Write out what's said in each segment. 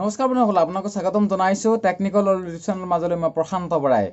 নমস্কাৰ বন্ধুসকল আপোনালোকক স্বাগতম জনাইছোঁ টেকনিকেল ৰিলেশ্যনৰ মাজলৈ মই প্ৰশান্ত বৰাই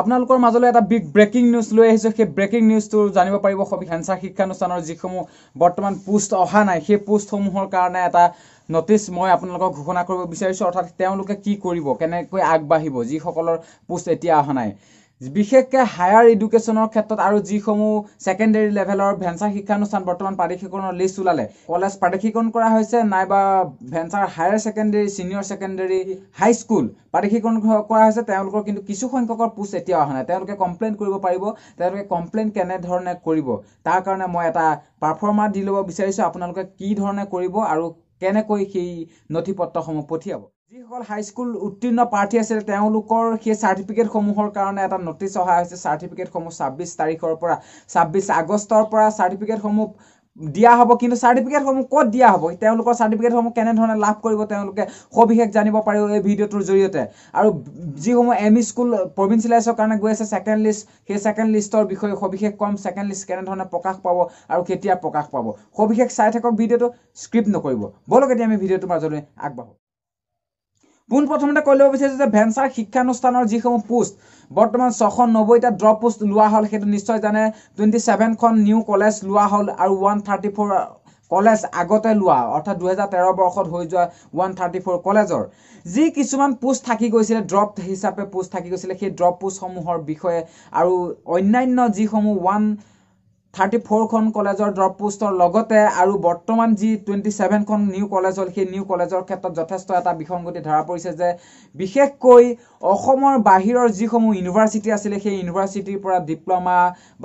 আপোনালোকৰ মাজলৈ এটা বিগ ব্ৰেকিং নিউজ লৈ আহিছোঁ সেই ব্ৰেকিং নিউজটো জানিব পাৰিব হেঞ্চাৰ শিক্ষানুষ্ঠানৰ যিসমূহ বৰ্তমান পোষ্ট অহা নাই সেই পোষ্টসমূহৰ কাৰণে এটা নটিচ মই আপোনালোকক ঘোষণা কৰিব বিচাৰিছোঁ অৰ্থাৎ তেওঁলোকে কি কৰিব কেনেকৈ আগবাঢ়িব যিসকলৰ পোষ্ট এতিয়া অহা নাই বিশেষকৈ হায়াৰ এডুকেশ্যনৰ ক্ষেত্ৰত আৰু যিসমূহ ছেকেণ্ডেৰী লেভেলৰ ভেঞ্চাৰ শিক্ষানুষ্ঠান বৰ্তমান প্ৰাদেশিকৰণৰ লিষ্ট ওলালে কলেজ প্ৰাদেশিকৰণ কৰা হৈছে নাইবা venture higher secondary senior secondary high school প্ৰাদেশিকৰণ কৰা হৈছে তেওঁলোকৰ কিন্তু কিছুসংখ্যকৰ পোষ্ট এতিয়াও অহা নাই তেওঁলোকে কমপ্লেইন কৰিব পাৰিব তেওঁলোকে কমপ্লেইন কেনেধৰণে কৰিব তাৰ কাৰণে মই এটা পাৰফৰ্মাৰ দি ল'ব বিচাৰিছোঁ আপোনালোকে কি ধৰণে কৰিব আৰু কেনেকৈ সেই নথি পত্ৰসমূহ পঠিয়াব যিসকল হাইস্কুল উত্তীৰ্ণ প্ৰাৰ্থী আছিলে তেওঁলোকৰ সেই চাৰ্টিফিকেটসমূহৰ কাৰণে এটা নটিচ অহা হৈছে চাৰ্টিফিকেটসমূহ ছাব্বিছ তাৰিখৰ পৰা ছাব্বিছ আগষ্টৰ পৰা চাৰ্টিফিকেটসমূহ দিয়া হ'ব কিন্তু চাৰ্টিফিকেটসমূহ ক'ত দিয়া হ'ব তেওঁলোকৰ চাৰ্টিফিকেটসমূহ কেনেধৰণে লাভ কৰিব তেওঁলোকে সবিশেষ জানিব পাৰিব এই ভিডিঅ'টোৰ জৰিয়তে আৰু যিসমূহ এম ই স্কুল প্ৰভিঞ্চিয়েলাইজৰ কাৰণে গৈ আছে ছেকেণ্ড লিষ্ট সেই ছেকেণ্ড লিষ্টৰ বিষয়ে সবিশেষ ক'ম ছেকেণ্ড লিষ্ট কেনেধৰণে প্ৰকাশ পাব আৰু কেতিয়া প্ৰকাশ পাব সবিশেষ চাই থাকক ভিডিঅ'টো স্ক্ৰিপ্ট নকৰিব ব'লক এতিয়া আমি ভিডিঅ'টোৰ মাজলৈ আগবাঢ়ো পোনপ্ৰথমতে কৈ ল'ব বিচাৰিছোঁ যে ভেঞ্চাৰ শিক্ষানুষ্ঠানৰ যিসমূহ পোষ্ট বৰ্তমান ছশ নব্বৈটা ড্ৰপ পোষ্ট লোৱা হ'ল সেইটো নিশ্চয় জানে টুৱেণ্টি ছেভেনখন নিউ কলেজ লোৱা হ'ল আৰু ওৱান থাৰ্টি ফ'ৰ কলেজ আগতে লোৱা অৰ্থাৎ দুহেজাৰ তেৰ বৰ্ষত হৈ যোৱা ওৱান থাৰ্টি ফ'ৰ কলেজৰ যি কিছুমান পোষ্ট থাকি গৈছিলে ড্ৰপ হিচাপে পোষ্ট থাকি গৈছিলে সেই ড্ৰপ পোষ্টসমূহৰ বিষয়ে আৰু অন্যান্য যিসমূহ ওৱান থাৰ্টি ফ'ৰখন কলেজৰ ড্ৰপ পোষ্টৰ লগতে আৰু বৰ্তমান যি টুৱেণ্টি ছেভেনখন নিউ কলেজ হ'ল সেই নিউ কলেজৰ ক্ষেত্ৰত যথেষ্ট এটা বিসংগতি ধৰা পৰিছে যে বিশেষকৈ অসমৰ বাহিৰৰ যিসমূহ ইউনিভাৰ্চিটি আছিলে সেই ইউনিভাৰ্চিটিৰ পৰা ডিপ্ল'মা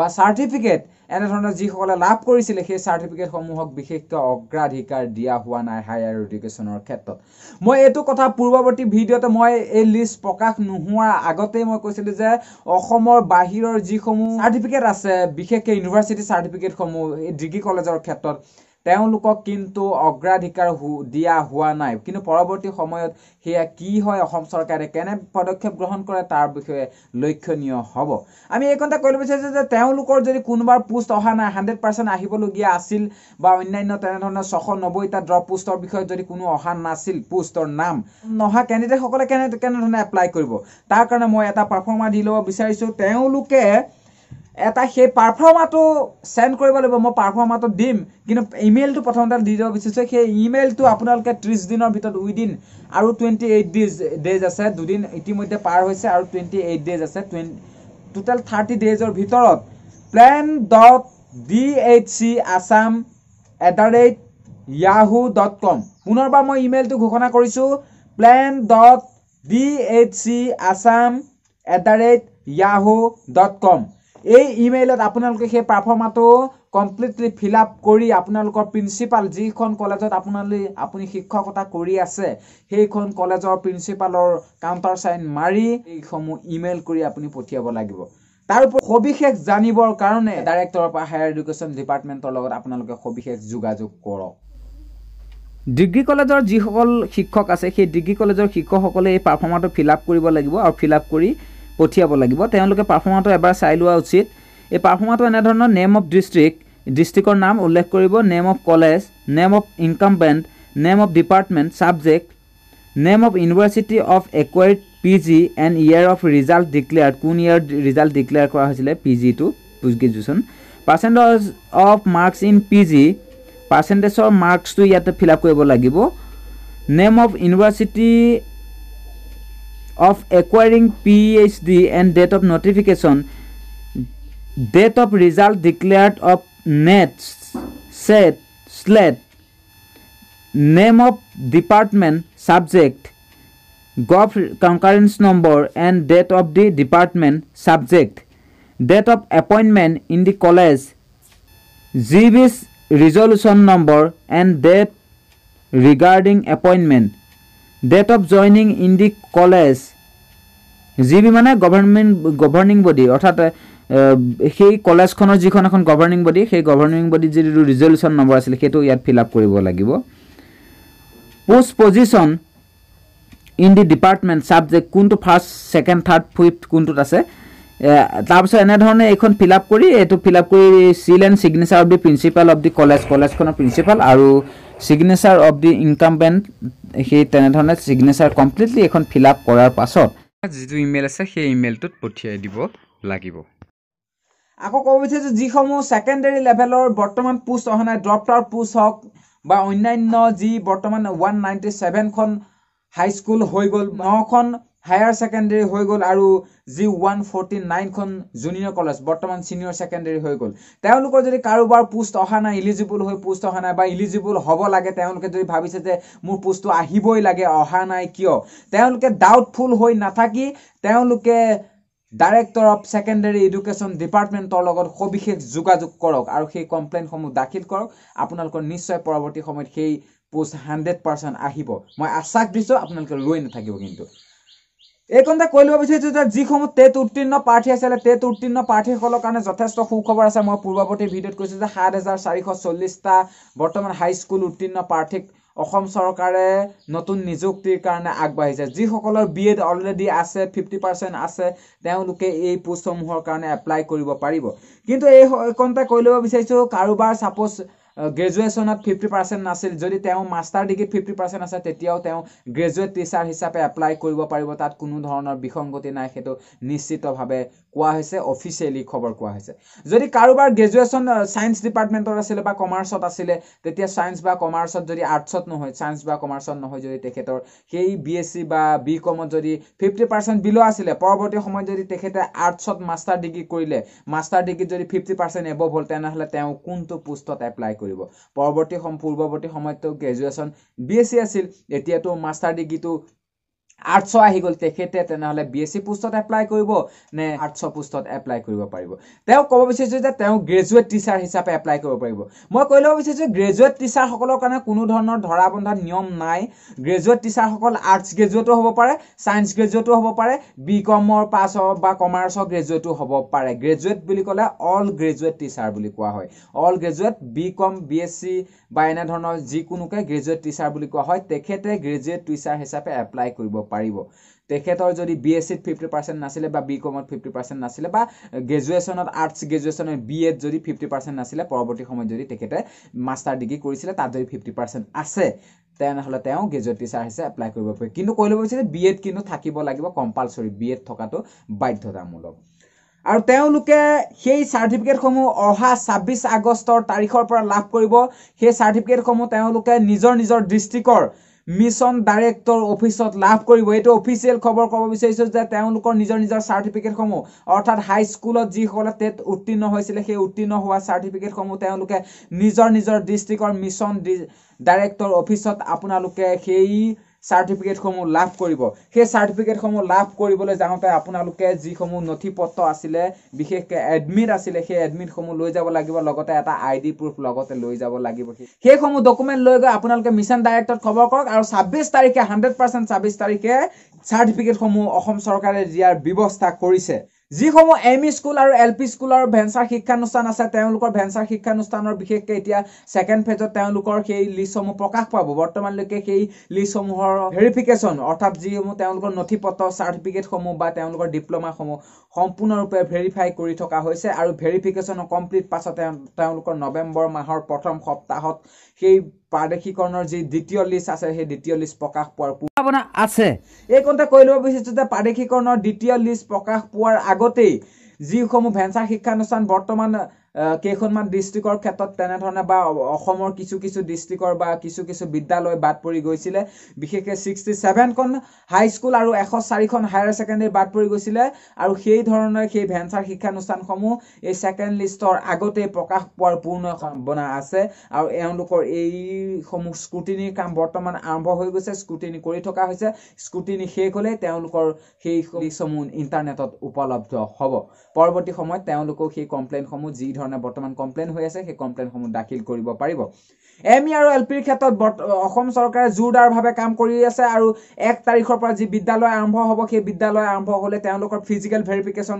বা চাৰ্টিফিকেট এনেধৰণৰ যিসকলে লাভ কৰিছিলে সেই চাৰ্টিফিকেটসমূহক বিশেষকৈ অগ্ৰাধিকাৰ দিয়া হোৱা নাই হায়াৰ এডুকেশ্যনৰ ক্ষেত্ৰত মই এইটো কথা পূৰ্বৱৰ্তী ভিডিঅ'তে মই এই লিষ্ট প্ৰকাশ নোহোৱাৰ আগতেই মই কৈছিলোঁ যে অসমৰ বাহিৰৰ যিসমূহ চাৰ্টিফিকেট আছে বিশেষকৈ ইউনিভাৰ্চিটি চাৰ্টিফিকেটসমূহ এই ডিগ্ৰী কলেজৰ ক্ষেত্ৰত তেওঁলোকক কিন্তু অগ্ৰাধিকাৰ দিয়া হোৱা নাই কিন্তু পৰৱৰ্তী সময়ত সেয়া কি হয় অসম চৰকাৰে কেনে পদক্ষেপ গ্ৰহণ কৰে তাৰ বিষয়ে লক্ষণীয় হ'ব আমি এই এইখনতে ক'বলৈ বিচাৰিছোঁ যে তেওঁলোকৰ যদি কোনোবাৰ পোষ্ট অহা নাই হাণ্ড্ৰেড পাৰ্চেণ্ট আহিবলগীয়া আছিল বা অন্যান্য তেনেধৰণৰ ছশ নব্বৈটা ড্ৰপ পোষ্টৰ বিষয়ে যদি কোনো অহা নাছিল পোষ্টৰ নাম নহা কেণ্ডিডেটসকলে কেনে কেনেধৰণে এপ্লাই কৰিব তাৰ কাৰণে মই এটা পাৰফৰ্মাৰ দি ল'ব বিচাৰিছোঁ তেওঁলোকে এটা সেই পাৰফৰ্মাটো চেণ্ড কৰিব লাগিব মই পাৰফৰ্মাটো দিম কিন্তু ইমেইলটো প্ৰথমতে দি যাব বিচাৰিছোঁ সেই ইমেইলটো আপোনালোকে ত্ৰিছ দিনৰ ভিতৰত উইডিন আৰু টুৱেণ্টি এইট ডেজ ডেজ আছে দুদিন ইতিমধ্যে পাৰ হৈছে আৰু টুৱেণ্টি এইট ডেজ আছে টুৱেন টোটেল থাৰ্টি ডেজৰ ভিতৰত plain dot D H C Assam at the rate Yahoo dot com পুনৰবাৰ মই ইমেইলটো ঘোষণা কৰিছোঁ plain dot D H C Assam at the rate Yahoo dot com এই ইমেইলত আপোনালোকে সেই প্ৰাৰ্থমাটো কমপ্লিটলি ফিল আপ কৰি আপোনালোকৰ প্ৰিন্সিপাল যিখন কলেজত আপোনালোকে আপুনি শিক্ষকতা কৰি আছে সেইখন কলেজৰ প্ৰিন্সিপালৰ কাউণ্টাৰ চাইন মাৰি এইসমূহ ইমেইল কৰি আপুনি পঠিয়াব লাগিব তাৰ উপৰি সবিশেষ জানিবৰ কাৰণে ডাইৰেক্টৰ পৰা হায়াৰ এডুকেশ্যন ডিপাৰ্টমেণ্টৰ লগত আপোনালোকে সবিশেষ যোগাযোগ কৰক ডিগ্ৰী কলেজৰ যিসকল শিক্ষক আছে সেই ডিগ্ৰী কলেজৰ শিক্ষকসকলে এই পাৰফৰ্মাৰটো ফিল আপ কৰিব লাগিব আৰু ফিল আপ কৰি পঠিয়াব লাগিব তেওঁলোকে পাৰফৰ্মাটো এবাৰ চাই লোৱা উচিত এই পাৰফৰ্মাটো এনেধৰণৰ নেম অফ ডিষ্ট্ৰিক্ট ডিষ্ট্ৰিক্টৰ নাম উল্লেখ কৰিব name of college name of incumbent name of department subject name of university of acquired P G and year of result declare কোন ইয়েৰ ৰিজাল্ট ডিক্লেয়াৰ কৰা হৈছিলে পি জিটো post graduation percentage of marks in P G পাৰ্চেণ্টেজৰ মাৰ্কছটো ইয়াতে fill up কৰিব লাগিব name of university of acquiring PhD and date of notification, date of result declared of NET, SET, SLET, name of department, subject, gov concurrence number and date of the department, subject, date of appointment in the college, GB's resolution number and date regarding appointment, date of joining in the college, যিবি মানে government governing body অৰ্থাৎ সেই কলেজখনৰ যিখন এখন governing body সেই governing বডিত যিটো ৰিজলিউশ্যন নম্বৰ আছিলে সেইটো ইয়াত ফিল আপ কৰিব লাগিব post position in the department subject কোনটো ফাৰ্ষ্ট ছেকেণ্ড থাৰ্ড ফিফ্থ কোনটোত আছে তাৰপিছত এনেধৰণে এইখন ফিল আপ কৰি এইটো ফিল আপ কৰি seal and signature of the principal of the college কলেজখনৰ প্ৰিঞ্চিপাল আৰু signature of the income incumbent সেই তেনেধৰণে ছিগনেচাৰ কমপ্লিটলি এইখন ফিল আপ কৰাৰ পাছত যিটো ইমেইল আছে সেই ইমেইলটোত পঠিয়াই দিব লাগিব আকৌ ক'ব বিচাৰিছো যিসমূহ ছেকেণ্ডেৰী লেভেলৰ বৰ্তমান পোষ্ট অহা নাই ড্ৰপ আউট পোষ্ট হওক বা অন্যান্য যি বৰ্তমান ওৱান নাইণ্টি ছেভেনখন হাইস্কুল হৈ গ'ল নখন হায়াৰ ছেকেণ্ডেৰী হৈ গ'ল আৰু জি ওৱান ফৰ্টি নাইনখন জুনিয়ৰ কলেজ বৰ্তমান ছিনিয়ৰ ছেকেণ্ডেৰী হৈ গ'ল তেওঁলোকৰ যদি কাৰোবাৰ পোষ্ট অহা নাই ইলিজিবল হৈ পোষ্ট অহা নাই বা ইলিজিবল হ'ব লাগে তেওঁলোকে যদি ভাবিছে যে মোৰ পোষ্টটো আহিবই লাগে অহা নাই কিয় তেওঁলোকে ডাউটফুল হৈ নাথাকি তেওঁলোকে ডাইৰেক্টৰ অফ ছেকেণ্ডেৰী এডুকেশ্যন ডিপাৰ্টমেণ্টৰ লগত সবিশেষ যোগাযোগ কৰক আৰু সেই কমপ্লেইনসমূহ দাখিল কৰক আপোনালোকৰ নিশ্চয় পৰৱৰ্তী সময়ত সেই পোষ্ট হাণ্ড্ৰেড পাৰ্চেণ্ট আহিব মই আশ্বাস দিছোঁ আপোনালোকে ৰৈ নাথাকিব কিন্তু এইকণতে কৈ ল'ব বিচাৰিছোঁ যে যিসমূহ টেট উত্তীৰ্ণ প্ৰাৰ্থী আছিলে টেট উত্তীৰ্ণ প্ৰাৰ্থীসকলৰ কাৰণে যথেষ্ট সুখবৰ আছে মই পূৰ্বৱৰ্তী ভিডিঅ'ত কৈছোঁ যে সাত হেজাৰ চাৰিশ চল্লিছটা বৰ্তমান হাইস্কুল উত্তীৰ্ণ প্ৰাৰ্থীক অসম চৰকাৰে নতুন নিযুক্তিৰ কাৰণে আগবাঢ়িছে যিসকলৰ বি এড অলৰেডি আছে ফিফটি পাৰ্চেণ্ট আছে তেওঁলোকে এই পোষ্টসমূহৰ কাৰণে এপ্লাই কৰিব পাৰিব কিন্তু এইকণতে কৈ ল'ব বিচাৰিছোঁ কাৰোবাৰ ছাপ'জ গ্ৰেজুৱেশ্যনত ফিফটি পাৰ্চেণ্ট নাছিল যদি তেওঁ মাষ্টাৰ ডিগ্ৰী ফিফটি পাৰ্চেণ্ট আছে তেতিয়াও তেওঁ গ্ৰেজুৱেট টিচাৰ হিচাপে এপ্লাই কৰিব পাৰিব তাত কোনো ধৰণৰ বিসংগতি নাই সেইটো নিশ্চিতভাৱে কোৱা হৈছে অফিচিয়েলি খবৰ কোৱা হৈছে যদি কাৰোবাৰ গ্ৰেজুৱেশ্যন ছায়েন্স ডিপাৰ্টমেণ্টৰ আছিলে বা কমাৰ্চত আছিলে তেতিয়া ছায়েন্স বা কমাৰ্চত যদি আৰ্টছত নহয় ছায়েন্স বা কমাৰ্চত নহয় যদি তেখেতৰ সেই বি এছ চি বা বি কমত যদি ফিফটি পাৰ্চেণ্ট বিলো আছিলে পৰৱৰ্তী সময়ত যদি তেখেতে আৰ্টছত মাষ্টাৰ ডিগ্ৰী কৰিলে মাষ্টাৰ ডিগ্ৰীত যদি ফিফটি পাৰ্চেণ্ট এবভ হ'ল তেনেহ'লে তেওঁ কোনটো পোষ্টত এপ্লাই কৰিব পৰৱৰ্তী সম পূৰ্বৱৰ্তী সময়ততো গ্ৰেজুৱেশ্যন বি এছ চি আছিল এতিয়াতো মাষ্টাৰ ডিগ্ৰীটো আৰ্টছ আহি গ'ল তেখেতে তেনেহ'লে বি এছ চি পোষ্টত এপ্লাই কৰিব নে আৰ্টছ পোষ্টত এপ্লাই কৰিব পাৰিব তেওঁ ক'ব বিচাৰিছোঁ যে তেওঁ গ্ৰেজুৱেট টিচাৰ হিচাপে এপ্লাই কৰিব পাৰিব মই কৈ ল'ব বিচাৰিছোঁ গ্ৰেজুৱেট টিচাৰসকলৰ কাৰণে কোনো ধৰণৰ ধৰা বন্ধা নিয়ম নাই গ্ৰেজুৱেট টিচাৰসকল আৰ্টছ গ্ৰেজুৱেটো হ'ব পাৰে ছায়েন্স গ্ৰেজুৱেটো হ'ব পাৰে বি কমৰ পাছ হওক বা কমাৰ্চৰ গ্ৰেজুৱেটো হ'ব পাৰে গ্ৰেজুৱেট বুলি ক'লে অল গ্ৰেজুৱেট টিচাৰ বুলি কোৱা হয় all graduate B com B S C বা এনেধৰণৰ যিকোনোকে গ্ৰেজুৱেট টিচাৰ বুলি কোৱা হয় তেখেতে গ্ৰেজুৱেট টিচাৰ হিচাপে এপ্লাই কৰিব পাৰে পাৰিব তেখেতৰ যদি বি এছ চিত ফিফটি পাৰ্চেণ্ট নাছিলে বা বি কমত ফিফটি পাৰ্চেণ্ট নাছিলে বা গ্ৰেজুৱেশ্যনত আৰ্টছ গ্ৰেজুৱেশ্যনত বি এড যদি ফিফটি পাৰ্চেণ্ট নাছিলে পৰৱৰ্তী সময়ত যদি তেখেতে মাষ্টাৰ ডিগ্ৰী কৰিছিলে তাত যদি ফিফটি পাৰ্চেণ্ট আছে তেনেহ'লে তেওঁ গ্ৰেজুৱেট টিচাৰ হিচাপে এপ্লাই কৰিব পাৰি কিন্তু কৈ ল'ব বিচাৰিছে বি এড কিন্তু থাকিব লাগিব কম্পালচৰি বি এড থকাটো বাধ্যতামূলক আৰু তেওঁলোকে সেই চাৰ্টিফিকেটসমূহ অহা ছাব্বিছ আগষ্টৰ তাৰিখৰ পৰা লাভ কৰিব সেই চাৰ্টিফিকেটসমূহ তেওঁলোকে নিজৰ নিজৰ ডিষ্ট্ৰিক্টৰ মিছন ডাইৰেক্টৰ অফিচত লাভ কৰিব এইটো অফিচিয়েল খবৰ ক'ব বিচাৰিছোঁ যে তেওঁলোকৰ নিজৰ নিজৰ চাৰ্টিফিকেটসমূহ অৰ্থাৎ হাইস্কুলত যিসকলে টেট উত্তীৰ্ণ হৈছিলে সেই উত্তীৰ্ণ হোৱা চাৰ্টিফিকেটসমূহ তেওঁলোকে নিজৰ নিজৰ ডিষ্ট্ৰিক্টৰ মিছন ডাইৰেক্টৰ অফিচত আপোনালোকে সেই চাৰ্টিফিকেটসমূহ লাভ কৰিব সেই চাৰ্টিফিকেটসমূহ লাভ কৰিবলৈ যাওঁতে আপোনালোকে যিসমূহ নথি পত্ৰ আছিলে বিশেষকৈ এডমিট আছিলে সেই এডমিটসমূহ লৈ যাব লাগিব লগতে এটা আই ডি প্ৰুফ লগতে লৈ যাব লাগিব সেইসমূহ ডকুমেণ্ট লৈ গৈ আপোনালোকে মিছন ডাইৰেক্টত খবৰ কৰক আৰু ছাব্বিছ তাৰিখে হাণ্ড্ৰেড পাৰ্চেণ্ট ছাব্বিছ তাৰিখে চাৰ্টিফিকেটসমূহ অসম চৰকাৰে দিয়াৰ ব্যৱস্থা কৰিছে যিসমূহ এম ই স্কুল আৰু এল পি স্কুলৰ ভেঞ্চাৰ শিক্ষানুষ্ঠান আছে তেওঁলোকৰ ভেঞ্চাৰ শিক্ষানুষ্ঠানৰ বিশেষকৈ এতিয়া ছেকেণ্ড ফেজত তেওঁলোকৰ সেই লিষ্টসমূহ প্ৰকাশ পাব বৰ্তমানলৈকে সেই লিষ্টসমূহৰ ভেৰিফিকেশ্যন অৰ্থাৎ যিসমূহ তেওঁলোকৰ নথি পত্ৰ চাৰ্টিফিকেটসমূহ বা তেওঁলোকৰ ডিপ্ল'মাসমূহ সম্পূৰ্ণৰূপে ভেৰিফাই কৰি থকা হৈছে আৰু ভেৰিফিকেশ্যনৰ কমপ্লিট পাছত তেওঁলোকৰ নৱেম্বৰ মাহৰ প্ৰথম সপ্তাহত সেই প্ৰাদেশিকৰণৰ যি দ্বিতীয় লিষ্ট আছে সেই দ্বিতীয় লিষ্ট প্ৰকাশ পোৱাৰ সম্ভাৱনা আছে এই কথা কৈ ল'ব বিচাৰিছোঁ যে পাৰিকীকৰণৰ দ্বিতীয় লিষ্ট প্ৰকাশ পোৱাৰ আগতেই যিসমূহ ভেঞ্চাৰ শিক্ষানুষ্ঠান বৰ্তমান কেইখনমান ডিষ্ট্ৰিক্টৰ ক্ষেত্ৰত তেনেধৰণে বা অসমৰ কিছু কিছু ডিষ্ট্ৰিক্টৰ বা কিছু কিছু বিদ্যালয় বাদ পৰি গৈছিলে বিশেষকৈ ছিক্সটি ছেভেনখন হাইস্কুল আৰু এশ চাৰিখন হায়াৰ ছেকেণ্ডেৰী বাদ পৰি গৈছিলে আৰু সেই ধৰণে সেই ভেঞ্চাৰ শিক্ষানুষ্ঠানসমূহ এই ছেকেণ্ড লিষ্টৰ আগতেই প্ৰকাশ পোৱাৰ পূৰ্ণ সম্ভাৱনা আছে আৰু এওঁলোকৰ এইসমূহ স্কুটিনিৰ কাম বৰ্তমান আৰম্ভ হৈ গৈছে স্কুটিনী কৰি থকা হৈছে স্কুটিনী শেষ হ'লেই তেওঁলোকৰ সেইসমূহ ইণ্টাৰনেটত উপলব্ধ হ'ব পৰৱৰ্তী সময়ত তেওঁলোকেও সেই কমপ্লেইনসমূহ যি ধৰণে ধৰণে বৰ্তমান কমপ্লেইন হৈ আছে সেই কমপ্লেইনসমূহ দাখিল কৰিব পাৰিব এম ই আৰু এল পিৰ ক্ষেত্ৰত বৰ্ত অসম চৰকাৰে জোৰদাৰভাৱে কাম কৰি আছে আৰু এক তাৰিখৰ পৰা যি বিদ্যালয় আৰম্ভ হ'ব সেই বিদ্যালয় আৰম্ভ হ'লে তেওঁলোকৰ ফিজিকেল ভেৰিফিকেশ্যন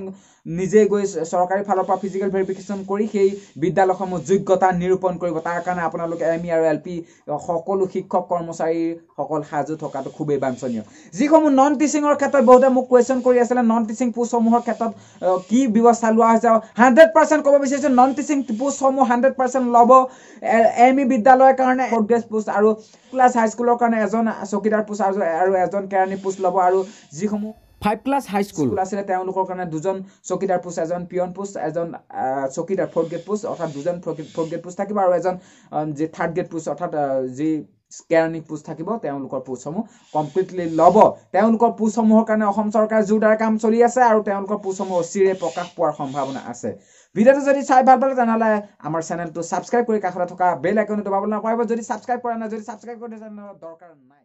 নিজে গৈ চৰকাৰী ফালৰ পৰা ফিজিকেল ভেৰিফিকেশ্যন কৰি সেই বিদ্যালয়সমূহ যোগ্যতা নিৰূপণ কৰিব তাৰ কাৰণে আপোনালোকে এম ই আৰু এল পি সকলো শিক্ষক কৰ্মচাৰীসকল সাজু থকাটো খুবেই বাঞ্চনীয় যিসমূহ নন টিচিঙৰ ক্ষেত্ৰত বহুতে মোক কুৱেশ্যন কৰি আছিলে নন টিচিং পোষ্টসমূহৰ ক্ষেত্ৰত কি ব্যৱস্থা লোৱা হৈছে আৰু হাণ্ড্ৰেড পাৰ্চেণ্ট ক'ব বিচাৰিছোঁ নন টিচিং পোষ্টসমূহ হাণ্ড্ৰেড পাৰ্চেণ্ট ল'ব এম ই বিদ্যালয় বিদ্যালয়ৰ কাৰণে ফৰগ্ৰেছ পোষ্ট আৰু ক্লাছ হাইস্কুলৰ কাৰণে এজন চকীদাৰ পোষ্ট আৰু এজন কেৰাণী পোষ্ট ল'ব আৰু যিসমূহ ফাইভ ক্লাছ হাইস্কুল আছিলে তেওঁলোকৰ কাৰণে দুজন চকীদাৰ পোষ্ট এজন পিয়ন পোষ্ট এজন চকীদাৰ ফৰ্থ গ্ৰেড পোষ্ট অৰ্থাৎ দুজন ফৰ্থ গ্ৰেড পোষ্ট থাকিব আৰু এজন যি থাৰ্ড গ্ৰেড পোষ্ট অৰ্থাৎ যি কেৰাণী পোষ্ট থাকিব তেওঁলোকৰ পোষ্টসমূহ কমপ্লিটলি ল'ব তেওঁলোকৰ পোষ্টসমূহৰ কাৰণে অসম চৰকাৰে জোৰদাৰ কাম চলি আছে আৰু তেওঁলোকৰ পোষ্টসমূহ অচিৰে প্ৰকাশ পোৱাৰ সম্ভাৱনা আছে ভিডিওটো যদি চাই ভাল পালে তেনেহ'লে আমাৰ চেনেলটো ছাবস্ক্ৰাইব কৰি কাষতে থকা বেল আইকনটো দবাবলৈ নাপাৰিব যদি ছাবস্ক্ৰাইব কৰা নাই যদি ছাবস্ক্ৰাইব কৰি দিয়া তেনেহ'লে দৰকাৰ নাই